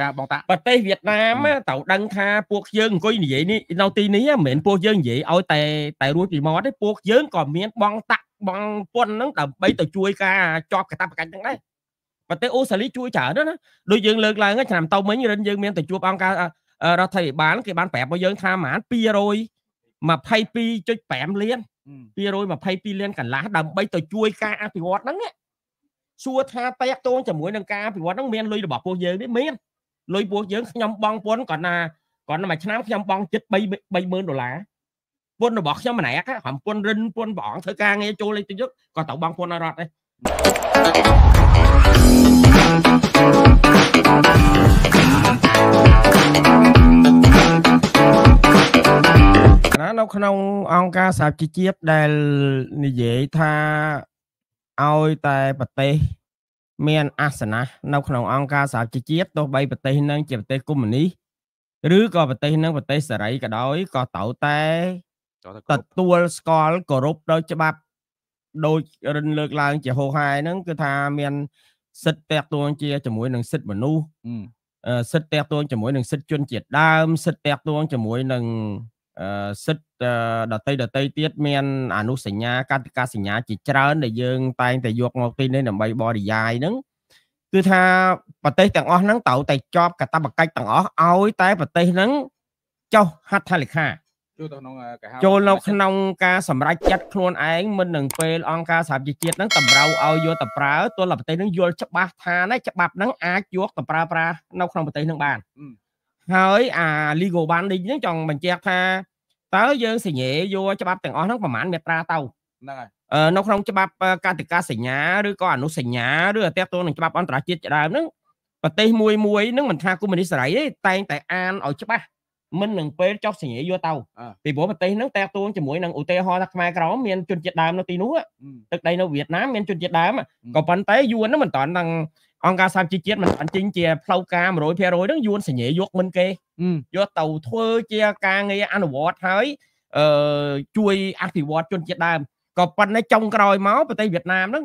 ការបងតាប្រទេសវៀតណាមត្រូវដឹងថាពួកយើងអង្គុយនិយាយនេះនៅទីនេះមិនមែនពួកយើងនិយាយឲ្យតែតែរួចពីមាត់ទេពួកយើងក៏មានបងតាក់បងពុនហ្នឹងដើម្បីទៅជួយការចប់កតាបកិច្ចហ្នឹងដែរប្រទេសអូស្ត្រាលីជួយច្រើនណាដូចយើងលើកឡើងឆ្នាំទៅមិញរិនយើងមានទៅជួបអង្គការរដ្ឋាភិបាលគេបានប្រាប់មកយើងថាប្រហែល222.5លាន222លានកន្លះដើម្បីទៅជួយការអភិវឌ្ឍហ្នឹងសួរថាតេកតងជាមួយនឹងការអភិវឌ្ឍហ្នឹងមានលុយរបស់ពួកយើងទេមានលុយពោះយើងខ្ញុំបង់ពន្ធគាត់ណាគាត់មួយឆ្នាំខ្ញុំបង់ជិត3 30000ដុល្លារពន្ធរបស់ខ្ញុំម្នាក់ហំពន្ធរិនពន្ធប្រអងធ្វើការងារចូលលេខទៅយកក៏ត្រូវបង់ពន្ធឲ្យរដ្ឋដែរណានៅក្នុង អង្គការសហជីវជាតិដែលនិយាយថាឲ្យតែប្រទេសមានអាសនៈនៅក្នុងអង្គការសហជីវជាតិទោះបីប្រទេសនឹងជាប្រទេសកុម្មុយនីសឬក៏ប្រទេសនឹងប្រទេសសេរីក៏ដោយក៏ត្រូវតែទទួលស្គាល់គោរពដោយច្បាប់ដោយរិនលើកឡើងជាហោហែហ្នឹងគឺថាមាន សិទ្ធិតាក់ទងជាជាមួយនឹងសិទ្ធិមនុស្សសិទ្ធិតាក់ទងជាមួយនឹងសិទ្ធិជនជាតិដើម សិទ្ធិតាក់ទងជាមួយនឹងសិទ្ធដតីដតីទៀតមាន អនុសញ្ញាកតិកាសញ្ញាជាច្រើនដែលយើងតែងតែយកមកទីនេះដើម្បីបរិយាយហ្នឹងគឺថាប្រទេសទាំងអស់ហ្នឹងត្រូវតែជាប់កតបកិច្ចទាំងអស់ឲ្យតែប្រទេសហ្នឹងចុះហត្ថលេខាចូលទៅក្នុងកាហាចូលនៅក្នុងការសម្រេចចិត្តខ្លួនឯងមិននឹងពេលអង្គការសហជីវជាតិហ្នឹងតម្រូវឲ្យយកទៅប្រើទល់ប្រទេសហ្នឹងយល់ច្បាស់ថាណាច្បាប់ហ្នឹងអាចយកទៅប្រើប្រាស់នៅក្នុងប្រទេសហ្នឹងបានហើយអា Ligo Banding ហ្នឹងចង់បញ្ជាក់ថាតើយើងសញ្ញេយកច្បាប់ទាំងអស់ហ្នឹងប្រហែលមេត្រាទៅហ្នឹងហើយនៅក្នុងច្បាប់កតិកាសញ្ញាឬក៏អនុសញ្ញាឬអតេតទៅនឹងច្បាប់អន្តរជាតិជាដើមហ្នឹងប្រទេសមួយមួយហ្នឹងមិនថាគុំនីសេរីទេតែងតែអានឲ្យច្បាស់មិននឹងពេលចុះសញ្ញាយកទៅពីព្រោះប្រទេសហ្នឹងតេតួងជាមួយនឹងឧទាហរណ៍ថាខ្មែរក្រមមានជនជាតិដើមនៅទីនោះទឹកដីនៅវៀតណាមមានជនជាតិដើមក៏ប៉ុន្តែយួនហ្នឹងមិនតាន់នឹងអង្គការសហជីវជាតិមិនបានចេញជាផ្លូវការ100%ហ្នឹងយួនសញ្ញេយកមិនគេយកទៅធ្វើជាការងារអនុវត្តហើយអឺជួយអភិវឌ្ឍជនជាតិដើមក៏ប៉ុន្តែចុងក្រោយមកប្រទេសវៀតណាមហ្នឹង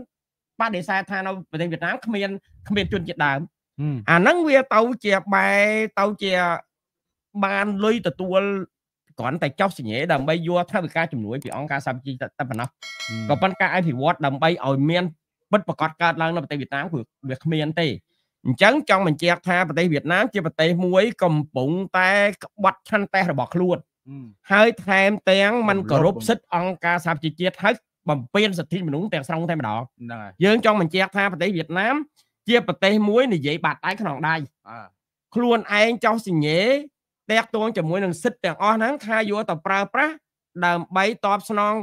បដិសេធថានៅប្រទេសវៀតណាមគ្មានគ្មានជនជាតិដើមអាហ្នឹងវាទៅជាបែទៅជាបានលុយទទួលគ្រាន់តែចោះសញ្ញាដើម្បីយកថាវិការជំនួយពីអង្គការសហជីវជាតិតែប៉ុណ្ណោះក៏ប៉ុន្តែការអភិវឌ្ឍដើម្បីឲ្យមានពិតប្រកបកើតឡើងនៅប្រទេសវៀតណាមគឺវាគ្មានទេអញ្ចឹងចង់បញ្ជាក់ថាប្រទេសវៀតណាមជាប្រទេសមួយកំពុងតែក្បត់ឆន្ទៈរបស់ខ្លួនហើយថែមទាំងมันគោរពសិទ្ធិអង្គការសហប្រជាជាតិហើយបំពេញសិទ្ធិមនុស្សទាំងស្រុងតែម្ដងហ្នឹងហើយយើងចង់បញ្ជាក់ថាប្រទេសវៀតណាមជាប្រទេសមួយនិយាយបាត់ដៃក្នុងដៃខ្លួនឯងចោះសញ្ញេតាក់ទងជាមួយនឹងសិទ្ធិទាំងអស់ហ្នឹងថាយកទៅប្រើប្រាស់ដើម្បីតបស្នង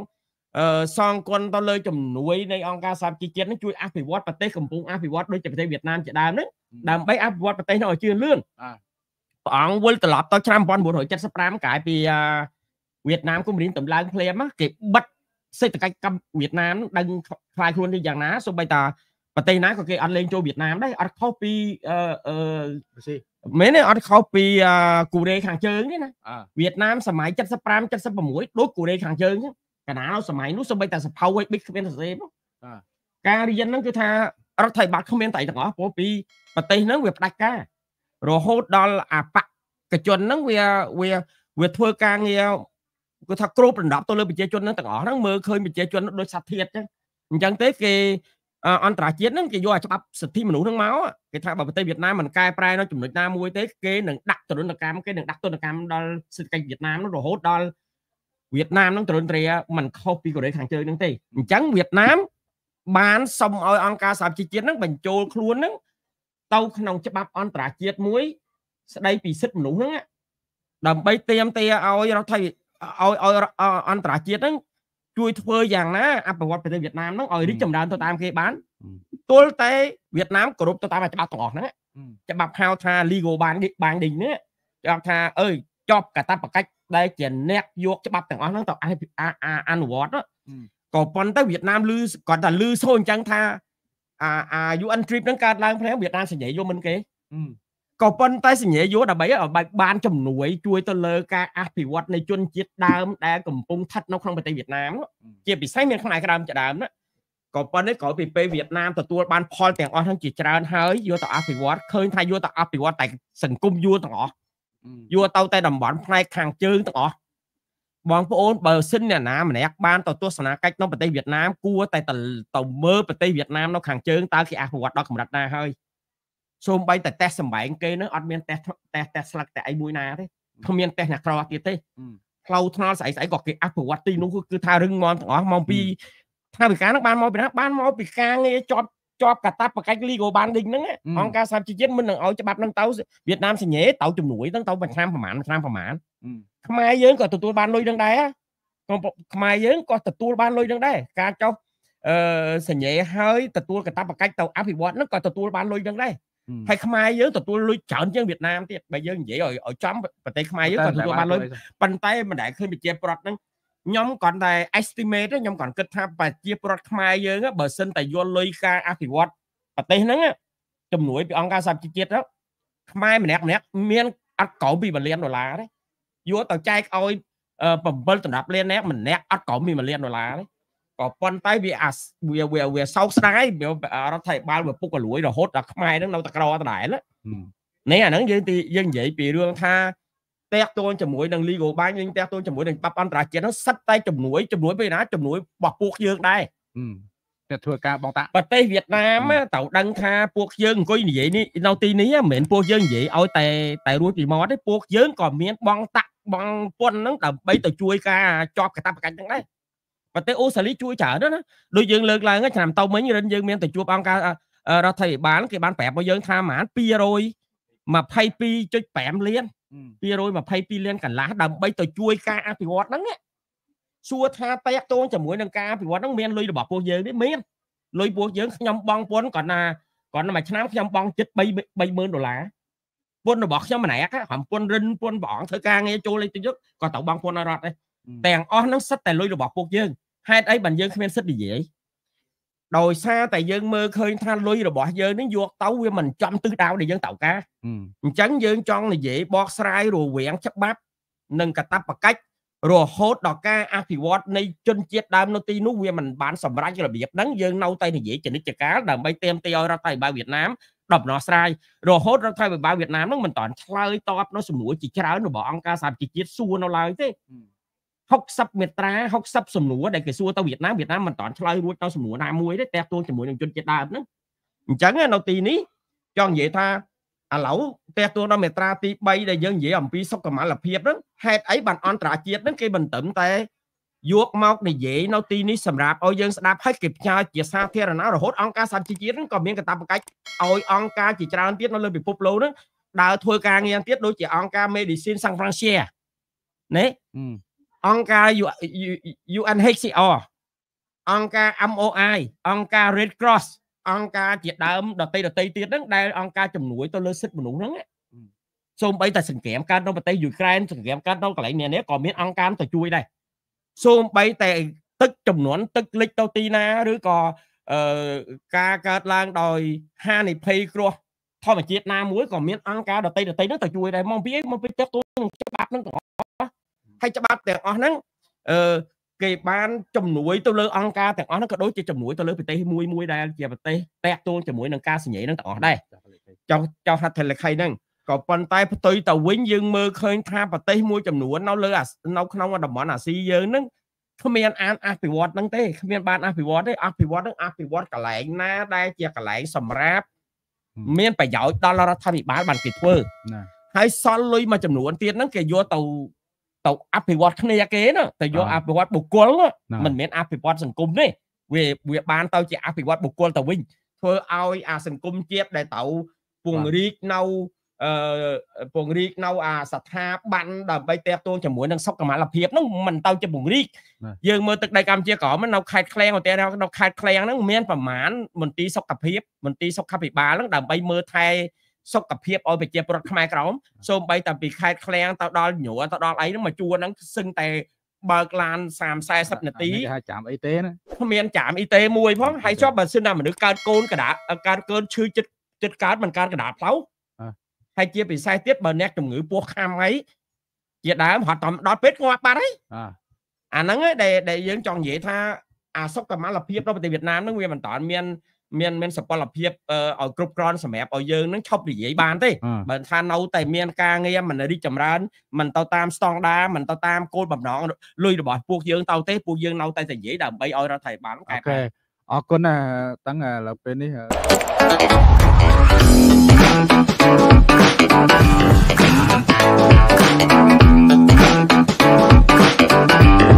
អឺសងគុណទៅលើជំនួយនៃអង្គការសហជីវជាតិនឹងជួយអភិវឌ្ឍប្រទេសកំពុងអភិវឌ្ឍដូចជាប្រទេសវៀតណាមជាដើមហ្នឹងដើម្បីអភិវឌ្ឍប្រទេសនោះឲ្យជឿនលឿនព្រះអង្គវិលត្រឡប់ទៅឆ្នាំ1975ក្រោយពីវៀតណាមគម្រាមតម្លើងភ្លាមគេបិទសេដ្ឋកិច្ចកម្ពុជាវៀតណាមដឹងខ្លាយខ្លួននេះយ៉ាងណាសូម្បីតាប្រទេសណាក៏គេអត់លេងចូលវៀតណាមដែរអត់ខុសពីអឺមែនទេអត់ខុសពីកូរ៉េខាងជើងទេណាវៀតណាមសម័យ75 76ដូចកូរ៉េខាងជើងចឹងកណាសម័យនោះសម្បីតែសភៅឲ្យបិចគ្មានសរសេរផងការរៀនហ្នឹងគឺថារដ្ឋាភិបាលគ្មានតែទាំងអស់ព្រោះពីប្រទេសហ្នឹងវាផ្ដាច់ការរហូតដល់អាបកកជនហ្នឹងវាវាវាធ្វើការងារគឺថាគ្របដណ្ដប់ទៅលើប្រជាជនហ្នឹងទាំងអស់ហ្នឹងមើលឃើញប្រជាជនដូចសត្វធាតអញ្ចឹងអញ្ចឹងទេគេអន្តរជាតិហ្នឹងគេយកអាច្បាប់សិទ្ធិមនុស្សហ្នឹងមកគេថាបើប្រទេសវៀតណាមមិនកែប្រែនៅចំណុចណាមួយទេគេនឹងដាក់ទណ្ឌកម្មគេនឹងដាក់ទណ្ឌកម្មដល់សេដ្ឋកិច្ចវៀតណាមរហូតដល់វៀតណាមនឹងទ្រុនត្រីมันខុសពីកូរ៉េខាងជើងនឹងទេអញ្ចឹងវៀតណាមបានសុំឲ្យអង្គការសហជីវជាតិនឹងបញ្ចូលខ្លួននឹងទៅក្នុង ច្បាប់អន្តរជាតិមួយស្ដីពីសិទ្ធិមនុស្សហ្នឹងដើម្បីเตรียมទាឲ្យរដ្ឋាភិឲ្យឲ្យអន្តរជាតិហ្នឹងជួយធ្វើយ៉ាងណាអភិវឌ្ឍប្រទេសវៀតណាមហ្នឹងឲ្យរីកចម្រើនទៅតាមគេបានទល់តែវៀតណាមគោរពទៅតាមច្បាប់ទាំងអស់ហ្នឹងច្បាប់ហៅថា legal binding ហ្នឹងគេហៅថាអើយចប់កតាបកិច្ចដែលជាអ្នកយកច្បាប់ទាំងអស់ហ្នឹងទៅអនុវត្តក៏ប៉ុន្តែវៀតណាមលឺគាត់ថាលឺសូអញ្ចឹងថាអាអា UN trip ហ្នឹងកើតឡើងព្រះវៀតណាមសញ្ញាយកមិនគេក៏ប៉ុន្តែសញ្ញាយកដើម្បីឲ្យបានជំនួយជួយទៅលើការអភិវឌ្ឍនៃជនជាតិដើមដែលកំពុងស្ថិតនៅក្នុងប្រទេសវៀតណាមជាពិសេសមានផ្នែកក្រមជាដើមណាក៏ប៉ុន្តែក្រោយពីពេលវៀតណាមទទួលបានផលទាំងអស់ហ្នឹងជាច្រើនហើយយកទៅអភិវឌ្ឍឃើញថាយកទៅអភិវឌ្ឍតែសង្គមយួរទាំងអស់យួរទៅតែតំបន់ផ្នែកខាងជើងទាំងអស់បងប្អូនបើសិនអ្នកណាម្នាក់បានទៅទស្សនកិច្ចនៅប្រទេសវៀតណាមគួរតែទៅមើលប្រទេសវៀតណាមនៅខាងជើងតើគេអភិវឌ្ឍដល់កម្រិតណាហើយសូម្បីតែតេសសម្បែងគេនឹងអត់មានតេសតេសតេសស្លឹកតែអីមួយណាទេគ្មានតេសអ្នកក្រទៀតទេផ្លូវថ្នល់ស្អីស្អីក៏គេអភិវឌ្ឍទីនោះគឺថារឹងមាំទាំងអស់មកពីថាវិការនឹងបានមកពីណាបានមកពីការងារជាប់ជាប់កតាបកិច្ចលីកូបានលីកហ្នឹងអង្គការសហជីវជាតិមិននឹងឲ្យច្បាប់ហ្នឹងទៅវៀតណាមសញ្ញេទៅជំនួយហ្នឹងទៅមួយឆ្នាំប្រហែលមួយឆ្នាំប្រហែលខ្មែរយើងក៏ទទួលបានលុយហ្នឹងដែរខ្មែរយើងក៏ទទួលបានលុយហ្នឹងដែរការចោះអឺសញ្ញេឲ្យទទួលកតាបកិច្ចទៅអភិវឌ្ឍហ្នឹងក៏ទទួលបានលុយហ្នឹងដែរហើយខ្មែរយើងទទួលលុយច្រើនជាងវៀតណាមទៀតបើយើងនិយាយឲ្យចំប្រទេសខ្មែរយើងក៏ទទួលបានលុយប៉ុន្តែមិនដែលឃើញប្រជាប្រដ្ឋហ្នឹងខ្ញុំគ្រាន់តែ estimate ខ្ញុំគ្រាន់គិតថាប្រជាប្រដ្ឋខ្មែរយើងបើសិនតែយល់លុយការអភិវឌ្ឍប្រទេសហ្នឹងជំនួយពីអង្គការសហជីវជាតិខ្មែរម្នាក់ម្នាក់មានអត់ក្រោមពី1លានដុល្លារទេយកទៅចែកឲ្យ7សម្រាប់លានណែម្នាក់អត់ក្រោមពី1លានដុល្លារទេក៏ប៉ុន្តែវាអាវាវាវាសោកស្ដាយរដ្ឋាភិបាលវាពុករលួយរហូតដល់ខ្មែរហ្នឹងនៅតែក្រដដែលនេះអាហ្នឹងយើងទីយើងនិយាយពីរឿងថាតាក់ទងជាមួយនឹង legal បាញ់វិញតាក់ទងជាមួយនឹងបាប់អន្តរជាតិហ្នឹងសិតតែជំនួយជំនួយពេលណាជំនួយរបស់ពួកយើងដែរតែធ្វើការបងតាប្រទេសវៀតណាមត្រូវដឹងថាពួកយើងអង្គុយនិយាយនេះនៅទីនេះមិនមែនពួកយើងនិយាយឲ្យតែតែរួចពីមាត់ទេពួកយើងក៏មានបងតាក់បងពុនហ្នឹងដើម្បីទៅជួយការជាប់កតាបកិច្ចហ្នឹងដែរប្រទេសអូស្ត្រាលីជួយច្រើនណាដូចយើងលើកឡើងឆ្នាំទៅមិញរិនយើងមានទៅជួបអង្គការរដ្ឋាភិបាលគេបានប្រាប់មកយើងថាប្រហែល222.5លាន222លានកន្លះដើម្បីទៅជួយការអភិវឌ្ឍហ្នឹងសួរថាតេកតងជាមួយនឹងការអភិវឌ្ឍហ្នឹងមានលុយរបស់ពួកយើងទេមានលុយពួកយើងខ្ញុំបង់ពន្ធគាត់ណាគាត់មួយឆ្នាំខ្ញុំបង់ចិត្ត3 30000ដុល្លារពន្ធរបស់ខ្ញុំម្នាក់ហំពន្ធរិនពន្ធប្រអងធ្វើការងារចូលលេខទៅយកគាត់ត្រូវបង់ពន្ធឲ្យរដ្ឋទេទាំងអស់ហ្នឹងសិតតែលុយរបស់ពួកយើងហេតុអីបានយើងគ្មានសិទ្ធិនិយាយដោយសារតែយើងមើលឃើញថាលុយរបស់យើងនឹងយកទៅវាមិនចំទិសដៅដែលយើងត្រូវការអញ្ចឹងយើងចង់និយាយបកស្រាយរវាងច្បាប់និងកតបកិច្ចរហូតដល់ការអភិវឌ្ឍនៃជនជាតិដើមនៅទីនោះវាមិនបានសម្រេចរបៀបហ្នឹងយើងនៅតែនិយាយចនិច្ចកាលដើម្បីเตรียมទីឲ្យរដ្ឋាភិបាលវៀតណាមដំណោះស្រាយរហូតរដ្ឋាភិបាលវៀតណាមហ្នឹងមិនតាន់ឆ្លើយតបនៅសំណួរជាច្រើនរបស់អង្គការសហប្រជាជាតិសួរនៅឡើយទេ60មេត្រា60សំណួរដែលគេសួរទៅវៀតណាមវៀតណាមមិនតាន់ឆ្លើយរួចទៅសំណួរណាមួយទេតែទួងជាមួយនឹងជនជាតិដើមហ្នឹងអញ្ចឹងនៅទីនេះចង់និយាយថាឥឡូវតែទួងដល់មេត្រាទី3ដែលយើងនិយាយអំពីសុខកម្មលភាពហ្នឹងហេតុអីបានអន្តរជាតិហ្នឹងគេមិនត្រឹមតែយកមកនិយាយនៅទីនេះសម្រាប់ឲ្យយើងស្ដាប់ហើយគេផ្ញើជាសាធារណៈរហូតអង្គការសន្តិជាតិហ្នឹងក៏មានកាតព្វកិច្ចឲ្យអង្គការជាច្រើនទៀតនៅលើពិភពលោកហ្នឹងដើរធ្វើការងារទៀតដូចជាអង្គការ Medicine Sans Frontier ណែអង្គការ UNHCR អង្គការ MOI អង្គការ Red Cross អង្គការជាដើមដតីដតីទៀតហ្នឹងដែលអង្គការជំនួយទៅលើសិទ្ធិមនុស្សហ្នឹងសូម្បីតែសង្គ្រាមកើតនៅប្រទេសយូក្រែនសង្គ្រាមកើតនៅកន្លែងនានាក៏មានអង្គការទៅជួយដែរសូម្បីតែទឹកចំនួនទឹកលិចទៅទីណាឬក៏អឺការកើតឡើងដោយហានិភ័យគ្រោះធម្មជាតិណាមួយក៏មានអង្គការដតីដតីហ្នឹងទៅជួយដែរមកពីមកពីទឹកទូនច្បាប់ហ្នឹងទាំងហើយច្បាប់ទាំងអស់ហ្នឹងអឺគេបានជំនួយ ទៅលើអង្គការទាំងអស់ហ្នឹងក៏ដូចជាជំនួយទៅលើប្រទេសមួយមួយដែលជាប្រទេសតាក់ទងជាមួយនឹងការសញ្ញេហ្នឹងទាំងអស់ដែរចောက်ចောက်ហត្ថលេខីហ្នឹងក៏ប៉ុន្តែផ្ទុយទៅវិញយើងមើលឃើញថាប្រទេសមួយចំនួននៅលើនៅក្នុងតំបន់អាស៊ីយើងហ្នឹងគ្មាន អានអភិវឌ្ឍហ្នឹងទេគ្មានបានអភិវឌ្ឍទេអភិវឌ្ឍហ្នឹងអភិវឌ្ឍកន្លែងណាដែលជាកន្លែងសម្រាប់មានប្រយោជន៍ដល់រដ្ឋាភិបាលបានគេធ្វើហើយសល់លុយមួយចំនួនទៀតហ្នឹងគេយកទៅទៅអភិវឌ្ឍគ្នាគេណាទៅយកអភិវឌ្ឍបុគ្គលមិនមែនអភិវឌ្ឍសង្គមទេវាវាបានទៅជាអភិវឌ្ឍបុគ្គលទៅវិញធ្វើឲ្យអាសង្គមជាតិដែលទៅពង្រីកនៅអឺពង្រីកនៅអាស្ថាប័នដើម្បីតេតតួងជាមួយនឹងសុខុមាលភាពហ្នឹងมันទៅជាពង្រីកយើងមើលទឹកដីកម្ពុជាក្រោមនៅខេត្តឃ្លៀងឧទាហរណ៍នៅខេត្តឃ្លៀងហ្នឹងមានប្រមាណមន្ទីរសុខភាពមន្ទីរសុខាភិបាលហ្នឹងដើម្បីមើលថែសុខភាពឲ្យប្រជាពលរដ្ឋខ្មែរក្រមសូម្បីតាពីខេត្តឃ្លាំងទៅដល់ញួរទៅដល់អីហ្នឹងមកជួរហ្នឹងសឹងតែបើកឡាន30 40នាទីគេហៅចាំអីទេណាគ្មានចាំអីទេមួយផងហើយចប់បើសិនណាមនុស្សកើតកូនកដាកើតកូនឈឺចិត្តចិត្តកើតមិនកើតកដាផ្លូវហើយជាពិសេសទៀតបើអ្នកជំងឺពោះខាំអីជាដើមហត់តំដល់ពេទ្យងាប់បាត់ហើយអាហ្នឹងឯងដែលយើងចង់និយាយថាអាសុខកម្មលភាពរបស់ប្រទេសវៀតណាមហ្នឹងវាមិនតាន់មានមានមានសពលភាពឲ្យគ្រប់គ្រាន់សម្រាប់ឲ្យយើងនឹងឈប់និយាយបានទេបើថានៅតែមានការងារមិនរីកចម្រើនមិនទៅតាមស្តង់ដារមិនទៅតាមគោលបំណងលុយរបស់ពួកយើងទៅទេពួកយើងនៅតែតែនិយាយដើម្បីឲ្យរដ្ឋាភិបាលកែប្រែអរគុណតាំងឥឡូវពេលនេះអឺ